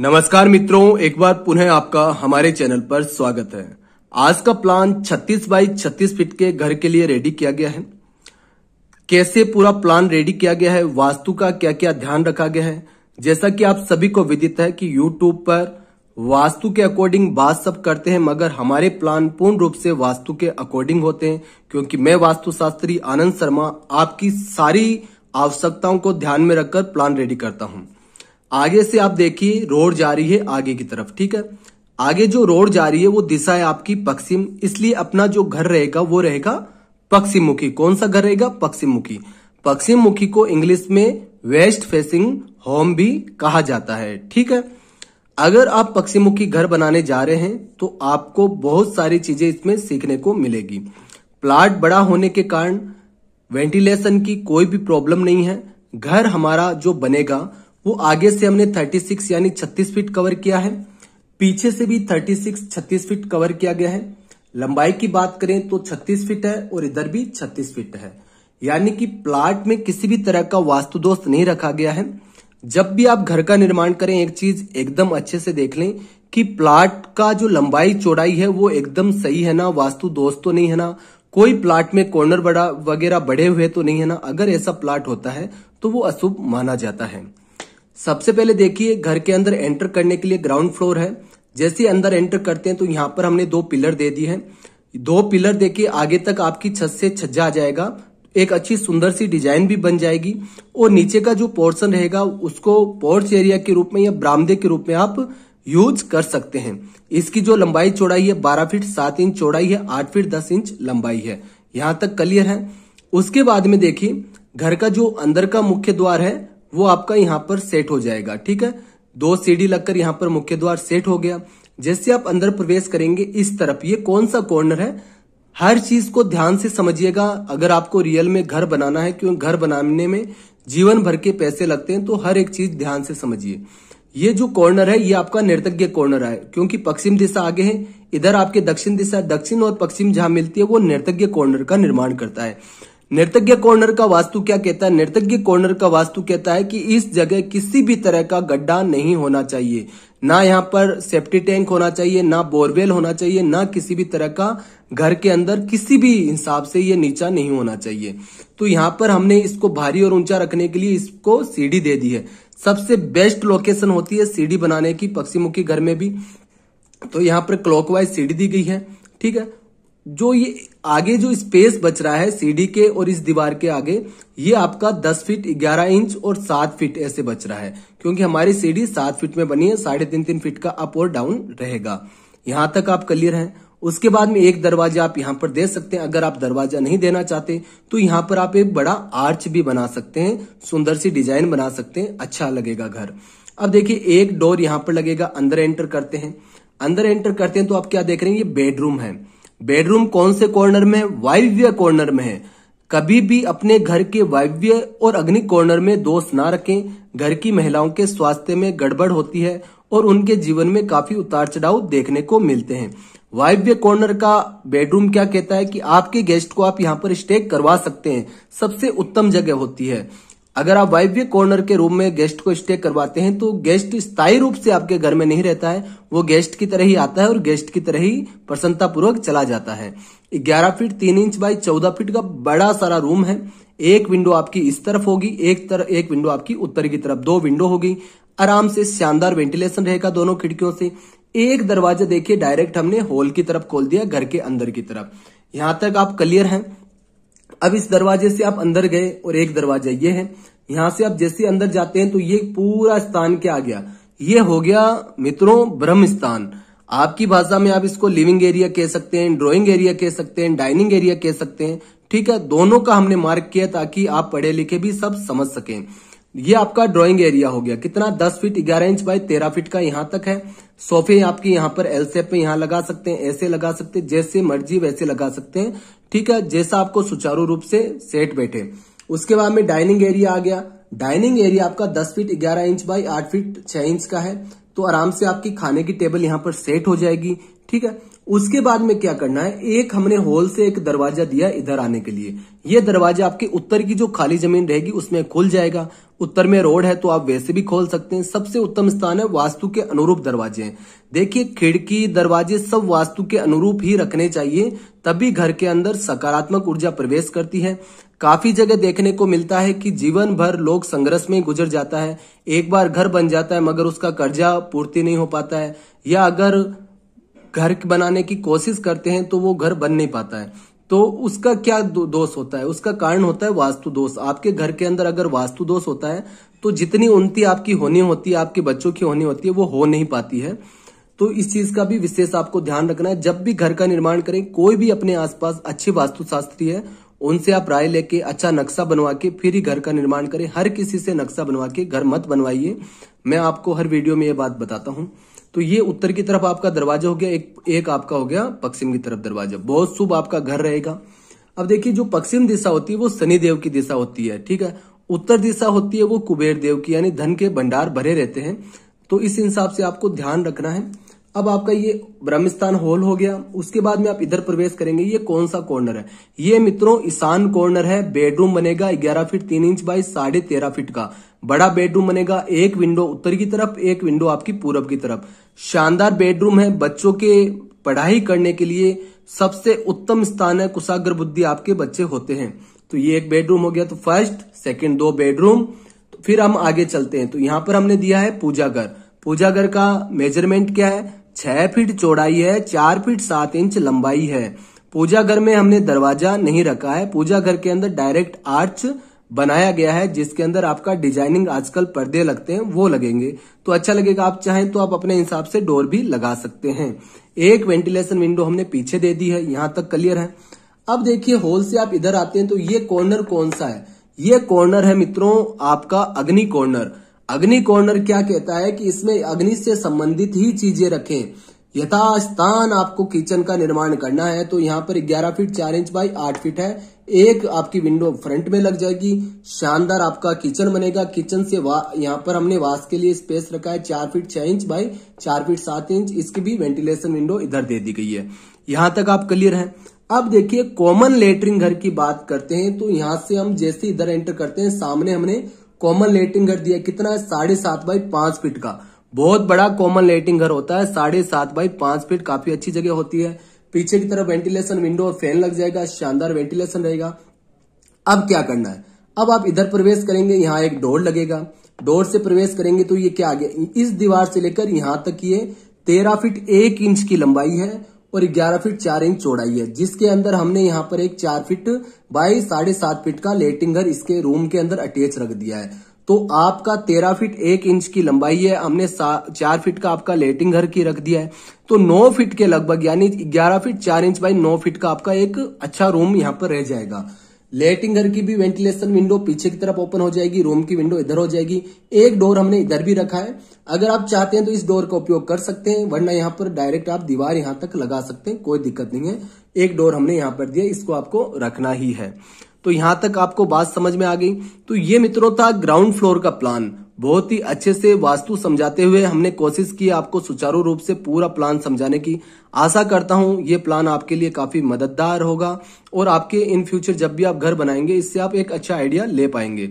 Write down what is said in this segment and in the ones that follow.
नमस्कार मित्रों एक बार पुनः आपका हमारे चैनल पर स्वागत है आज का प्लान 36 बाई 36 फीट के घर के लिए रेडी किया गया है कैसे पूरा प्लान रेडी किया गया है वास्तु का क्या क्या ध्यान रखा गया है जैसा कि आप सभी को विदित है कि यूट्यूब पर वास्तु के अकॉर्डिंग बात सब करते हैं मगर हमारे प्लान पूर्ण रूप से वास्तु के अकॉर्डिंग होते हैं क्योंकि मैं वास्तु शास्त्री आनंद शर्मा आपकी सारी आवश्यकताओं को ध्यान में रखकर प्लान रेडी करता हूं आगे से आप देखिए रोड जा रही है आगे की तरफ ठीक है आगे जो रोड जा रही है वो दिशा है आपकी पश्चिम इसलिए अपना जो घर रहेगा वो रहेगा पश्चिम मुखी कौन सा घर रहेगा पश्चिम मुखी पश्चिम मुखी को इंग्लिश में वेस्ट फेसिंग होम भी कहा जाता है ठीक है अगर आप पश्चिम मुखी घर बनाने जा रहे हैं तो आपको बहुत सारी चीजें इसमें सीखने को मिलेगी प्लाट बड़ा होने के कारण वेंटिलेशन की कोई भी प्रॉब्लम नहीं है घर हमारा जो बनेगा वो आगे से हमने 36 यानी 36 फीट कवर किया है पीछे से भी 36 36 फीट कवर किया गया है लंबाई की बात करें तो 36 फीट है और इधर भी 36 फीट है यानी कि प्लाट में किसी भी तरह का वास्तु दोष नहीं रखा गया है जब भी आप घर का निर्माण करें एक चीज एकदम अच्छे से देख लें कि प्लाट का जो लंबाई चौड़ाई है वो एकदम सही है ना वास्तु दोष तो नहीं है ना कोई प्लाट में कॉर्नर बड़ा वगैरह बढ़े हुए तो नहीं है ना अगर ऐसा प्लाट होता है तो वो अशुभ माना जाता है सबसे पहले देखिए घर के अंदर एंटर करने के लिए ग्राउंड फ्लोर है जैसे अंदर एंटर करते हैं तो यहाँ पर हमने दो पिलर दे दी है दो पिलर देखिए आगे तक आपकी छत से छज्जा आ जाएगा एक अच्छी सुंदर सी डिजाइन भी बन जाएगी और नीचे का जो पोर्शन रहेगा उसको पोर्च एरिया के रूप में या ब्रामदे के रूप में आप यूज कर सकते हैं इसकी जो लंबाई चौड़ाई है बारह फीट सात इंच चौड़ाई है आठ फीट दस इंच लंबाई है यहाँ तक क्लियर है उसके बाद में देखिए घर का जो अंदर का मुख्य द्वार है वो आपका यहाँ पर सेट हो जाएगा ठीक है दो सीढ़ी लगकर यहाँ पर मुख्य द्वार सेट हो गया जैसे आप अंदर प्रवेश करेंगे इस तरफ ये कौन सा कॉर्नर है हर चीज को ध्यान से समझिएगा अगर आपको रियल में घर बनाना है क्यों घर बनाने में जीवन भर के पैसे लगते हैं तो हर एक चीज ध्यान से समझिए ये जो कॉर्नर है ये आपका निर्तज्ञ कॉर्नर है क्योंकि पश्चिम दिशा आगे है इधर आपके दक्षिण दिशा दक्षिण और पश्चिम जहां मिलती है वो निर्तज्ञ कॉर्नर का निर्माण करता है नृतज्ञ कॉर्नर का वास्तु क्या कहता है नृतज्ञ कॉर्नर का वास्तु कहता है कि इस जगह किसी भी तरह का गड्ढा नहीं होना चाहिए ना यहाँ पर सेफ्टी टैंक होना चाहिए ना बोरवेल होना चाहिए ना किसी भी तरह का घर के अंदर किसी भी हिसाब से ये नीचा नहीं होना चाहिए तो यहाँ पर हमने इसको भारी और ऊंचा रखने के लिए इसको सीढ़ी दे दी है सबसे बेस्ट लोकेशन होती है सीढ़ी बनाने की पक्षीमुखी घर में भी तो यहाँ पर क्लॉकवाइज सीढ़ी दी गई है ठीक है जो ये आगे जो स्पेस बच रहा है सीढ़ी के और इस दीवार के आगे ये आपका 10 फीट 11 इंच और 7 फीट ऐसे बच रहा है क्योंकि हमारी सीढ़ी 7 फीट में बनी है साढ़े तीन तीन फीट का अप और डाउन रहेगा यहां तक आप क्लियर हैं उसके बाद में एक दरवाजा आप यहाँ पर दे सकते हैं अगर आप दरवाजा नहीं देना चाहते तो यहाँ पर आप एक बड़ा आर्च भी बना सकते हैं सुंदर सी डिजाइन बना सकते हैं अच्छा लगेगा घर अब देखिए एक डोर यहाँ पर लगेगा अंदर एंटर करते हैं अंदर एंटर करते हैं तो आप क्या देख रहे हैं ये बेडरूम है बेडरूम कौन से कॉर्नर में वायव्य कॉर्नर में है कभी भी अपने घर के वायव्य और अग्नि कॉर्नर में दोष ना रखें घर की महिलाओं के स्वास्थ्य में गड़बड़ होती है और उनके जीवन में काफी उतार चढ़ाव देखने को मिलते हैं वायव्य कॉर्नर का बेडरूम क्या कहता है कि आपके गेस्ट को आप यहाँ पर स्टे करवा सकते हैं सबसे उत्तम जगह होती है अगर आप वायव्य कॉर्नर के रूम में गेस्ट को स्टे करवाते हैं तो गेस्ट स्थायी रूप से आपके घर में नहीं रहता है वो गेस्ट की तरह ही आता है और गेस्ट की तरह ही प्रसन्नतापूर्वक चला जाता है 11 फीट 3 इंच बाई 14 फीट का बड़ा सारा रूम है एक विंडो आपकी इस तरफ होगी एक तरफ एक विंडो आपकी उत्तर की तरफ दो विंडो होगी आराम से शानदार वेंटिलेशन रहेगा दोनों खिड़कियों से एक दरवाजा देखिए डायरेक्ट हमने हॉल की तरफ खोल दिया घर के अंदर की तरफ यहां तक आप क्लियर हैं अब इस दरवाजे से आप अंदर गए और एक दरवाजा ये है यहां से आप जैसे अंदर जाते हैं तो ये पूरा स्थान क्या आ गया ये हो गया मित्रों ब्रह्म स्थान आपकी भाषा में आप इसको लिविंग एरिया कह सकते हैं ड्राइंग एरिया कह सकते हैं डाइनिंग एरिया कह सकते हैं ठीक है दोनों का हमने मार्क किया ताकि आप पढ़े लिखे भी सब समझ सकें ये आपका ड्राइंग एरिया हो गया कितना 10 फीट 11 इंच बाय 13 फीट का यहां तक है सोफे आपके यहाँ पर एल सेप में यहाँ लगा सकते हैं ऐसे लगा सकते हैं जैसे मर्जी वैसे लगा सकते हैं ठीक है जैसा आपको सुचारू रूप से सेट बैठे उसके बाद में डाइनिंग एरिया आ गया डाइनिंग एरिया आपका दस फीट ग्यारह इंच बाय आठ फीट छह इंच का है तो आराम से आपकी खाने की टेबल यहाँ पर सेट हो जाएगी ठीक है उसके बाद में क्या करना है एक हमने होल से एक दरवाजा दिया इधर आने के लिए ये दरवाजा आपके उत्तर की जो खाली जमीन रहेगी उसमें खुल जाएगा उत्तर में रोड है तो आप वैसे भी खोल सकते हैं सबसे उत्तम स्थान है वास्तु के अनुरूप दरवाजे हैं देखिए खिड़की दरवाजे सब वास्तु के अनुरूप ही रखने चाहिए तभी घर के अंदर सकारात्मक ऊर्जा प्रवेश करती है काफी जगह देखने को मिलता है कि जीवन भर लोग संघर्ष में गुजर जाता है एक बार घर बन जाता है मगर उसका कर्जा पूर्ति नहीं हो पाता है या अगर घर बनाने की कोशिश करते हैं तो वो घर बन नहीं पाता है तो उसका क्या दोष होता है उसका कारण होता है वास्तु दोष आपके घर के अंदर अगर वास्तु दोष होता है तो जितनी उन्नति आपकी होनी होती है आपके बच्चों की होनी होती है वो हो नहीं पाती है तो इस चीज का भी विशेष आपको ध्यान रखना है जब भी घर का निर्माण करें कोई भी अपने आसपास अच्छे वास्तुशास्त्री है उनसे आप राय लेके अच्छा नक्शा बनवा के फिर ही घर का निर्माण करें हर किसी से नक्शा बनवा के घर मत बनवाइए मैं आपको हर वीडियो में ये बात बताता हूँ तो ये उत्तर की तरफ आपका दरवाजा हो गया एक एक आपका हो गया पश्चिम की तरफ दरवाजा बहुत शुभ आपका घर रहेगा अब देखिए जो पश्चिम दिशा होती है वो शनि देव की दिशा होती है ठीक है उत्तर दिशा होती है वो कुबेर देव की यानी धन के भंडार भरे रहते हैं तो इस हिसाब से आपको ध्यान रखना है अब आपका ये ब्रह्मस्थान हॉल हो गया उसके बाद में आप इधर प्रवेश करेंगे ये कौन सा कॉर्नर है ये मित्रों ईशान कॉर्नर है बेडरूम बनेगा ग्यारह फीट तीन इंच बाई साढ़े तेरह फीट का बड़ा बेडरूम बनेगा एक विंडो उत्तर की तरफ एक विंडो आपकी पूरब की तरफ शानदार बेडरूम है बच्चों के पढ़ाई करने के लिए सबसे उत्तम स्थान है कुशाग्र बुद्धि आपके बच्चे होते हैं तो ये एक बेडरूम हो गया तो फर्स्ट सेकेंड दो बेडरूम तो फिर हम आगे चलते हैं तो यहाँ पर हमने दिया है पूजा घर पूजा घर का मेजरमेंट क्या है छह फीट चौड़ाई है चार फीट सात इंच लंबाई है पूजा घर में हमने दरवाजा नहीं रखा है पूजा घर के अंदर डायरेक्ट आर्च बनाया गया है जिसके अंदर आपका डिजाइनिंग आजकल पर्दे लगते हैं वो लगेंगे तो अच्छा लगेगा आप चाहें तो आप अपने हिसाब से डोर भी लगा सकते हैं एक वेंटिलेशन विंडो हमने पीछे दे दी है यहां तक क्लियर है अब देखिए होल से आप इधर आते हैं तो ये कॉर्नर कौन सा है ये कॉर्नर है मित्रों आपका अग्नि कॉर्नर अग्नि कॉर्नर क्या कहता है कि इसमें अग्नि से संबंधित ही चीजें रखें यथास्थान आपको किचन का निर्माण करना है तो यहाँ पर 11 फीट 4 इंच बाई 8 फीट है एक आपकी विंडो फ्रंट में लग जाएगी शानदार आपका किचन बनेगा किचन से यहाँ पर हमने वास के लिए स्पेस रखा है चार फीट छह इंच बाई चार फीट सात इंच इसकी भी वेंटिलेशन विंडो इधर दे दी गई है यहाँ तक आप क्लियर है अब देखिए कॉमन लेटरिन घर की बात करते हैं तो यहाँ से हम जैसे इधर एंटर करते हैं सामने हमने कॉमन लेटिंग घर दिया कितना है साढ़े सात बाई पांच फीट का बहुत बड़ा कॉमन लेटिंग घर होता है साढ़े सात बाई पांच फीट काफी अच्छी जगह होती है पीछे की तरफ वेंटिलेशन विंडो और फैन लग जाएगा शानदार वेंटिलेशन रहेगा अब क्या करना है अब आप इधर प्रवेश करेंगे यहाँ एक डोर लगेगा डोर से प्रवेश करेंगे तो ये क्या आ गया इस दीवार से लेकर यहाँ तक ये तेरह फीट एक इंच की लंबाई है और 11 फीट 4 इंच चौड़ाई है जिसके अंदर हमने यहाँ पर एक 4 फीट बाई साढ़े सात फीट का लेटिंग घर इसके रूम के अंदर अटैच रख दिया है तो आपका तेरह फीट एक इंच की लंबाई है हमने चार फीट का आपका लेटिंग घर की रख दिया है तो नौ फीट के लगभग यानी ग्यारह फीट चार इंच बाई नौ फीट का आपका एक अच्छा रूम यहाँ पर रह जाएगा लेटिंग घर की भी वेंटिलेशन विंडो पीछे की तरफ ओपन हो जाएगी रूम की विंडो इधर हो जाएगी एक डोर हमने इधर भी रखा है अगर आप चाहते हैं तो इस डोर का उपयोग कर सकते हैं वरना यहाँ पर डायरेक्ट आप दीवार यहाँ तक लगा सकते हैं कोई दिक्कत नहीं है एक डोर हमने यहाँ पर दिया इसको आपको रखना ही है तो यहाँ तक आपको बात समझ में आ गई तो ये मित्रों था ग्राउंड फ्लोर का प्लान बहुत ही अच्छे से वास्तु समझाते हुए हमने कोशिश की आपको सुचारू रूप से पूरा प्लान समझाने की आशा करता हूं ये प्लान आपके लिए काफी मददगार होगा और आपके इन फ्यूचर जब भी आप घर बनाएंगे इससे आप एक अच्छा आइडिया ले पाएंगे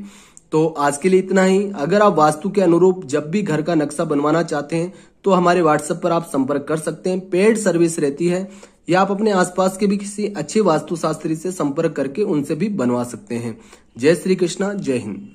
तो आज के लिए इतना ही अगर आप वास्तु के अनुरूप जब भी घर का नक्शा बनवाना चाहते हैं तो हमारे व्हाट्सएप पर आप संपर्क कर सकते हैं पेड सर्विस रहती है या आप अपने आसपास के भी किसी अच्छे वास्तुशास्त्री से संपर्क करके उनसे भी बनवा सकते हैं जय श्री कृष्णा जय हिंद